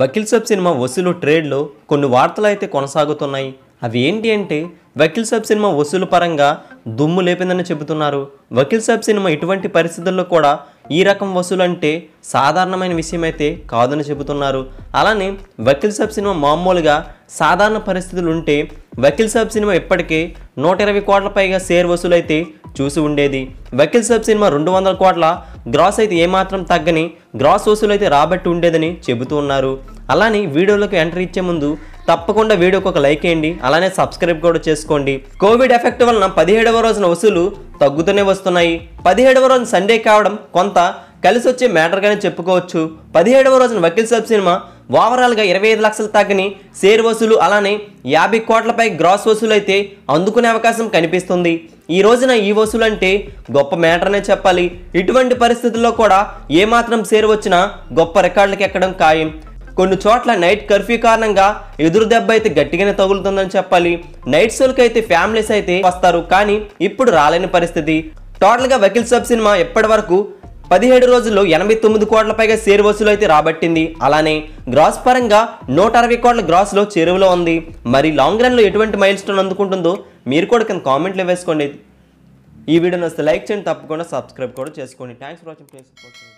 Vakeel sub cinema వసూలు ట్రేడ్లో కొన్ని వార్తలు అయితే కొనసాగుతున్నాయి అవి ఏంటి అంటే వకీల్ సబ్ సినిమా వసూలు పరంగా దుమ్ము లేపిందని చెబుతున్నారు వకీల్ సబ్ సినిమా ఇటువంటి పరిస్థితుల్లో కూడా ఈ రకం వసూలు అంటే సాధారణమైన విషయం అయితే కాదని చెబుతున్నారు అలానే వకీల్ సబ్ సినిమా మామూలుగా సాధారణ పరిస్థితులు ఉంటే వకీల్ సాబ్ సినిమా ఇప్పటికే నూట ఇరవై కోట్ల పైగా షేర్ వసూలైతే చూసి ఉండేది వకీల్ సబ్ సినిమా రెండు వందల కోట్ల గ్రాస్ అయితే ఏమాత్రం తగ్గని గ్రాస్ వసూలు అయితే రాబట్టి ఉండేదని చెబుతూ ఉన్నారు అలానే వీడియోలోకి ఎంటర్ ఇచ్చే ముందు తప్పకుండా వీడియోకి ఒక లైక్ వేయండి అలానే సబ్స్క్రైబ్ కూడా చేసుకోండి కోవిడ్ ఎఫెక్ట్ వలన పదిహేడవ రోజున వసూలు తగ్గుతూనే వస్తున్నాయి పదిహేడవ రోజున సండే కావడం కొంత కలిసి వచ్చే మ్యాటర్గానే చెప్పుకోవచ్చు పదిహేడవ రోజున వకీల్ సబ్ సినిమా ఓవరాల్గా ఇరవై ఐదు లక్షలు తగ్గని షేర్ వసూలు అలానే యాభై కోట్లపై గ్రాస్ వసూలు అయితే అందుకునే అవకాశం కనిపిస్తుంది ఈ రోజున ఈ వసూలు అంటే గొప్ప మ్యాటర్నే చెప్పాలి ఇటువంటి పరిస్థితుల్లో కూడా ఏమాత్రం షేర్ వచ్చినా గొప్ప రికార్డులకు ఎక్కడం ఖాయం కొన్ని చోట్ల నైట్ కర్ఫ్యూ కారణంగా ఎదురు దెబ్బ అయితే గట్టిగానే తగులుతుందని చెప్పాలి నైట్ షోలకి అయితే ఫ్యామిలీస్ అయితే వస్తారు కానీ ఇప్పుడు రాలేని పరిస్థితి టోటల్గా వకీల్ సబ్ సినిమా ఎప్పటి వరకు పదిహేడు రోజుల్లో ఎనభై తొమ్మిది కోట్ల పైగా షేర్ వసూలు అయితే రాబట్టింది అలానే గ్రాస్ పరంగా నూట అరవై కోట్ల గ్రాస్లో చెరువులో ఉంది మరి లాంగ్ రన్లో ఎటువంటి మైల్ స్టోన్ అందుకుంటుందో మీరు కూడా కింద కామెంట్లు వేసుకోండి ఈ వీడియో నస్తే లైక్ చేయండి తప్పకుండా సబ్స్క్రైబ్ కూడా చేసుకోండి థ్యాంక్స్ ఫర్ వాచింగ్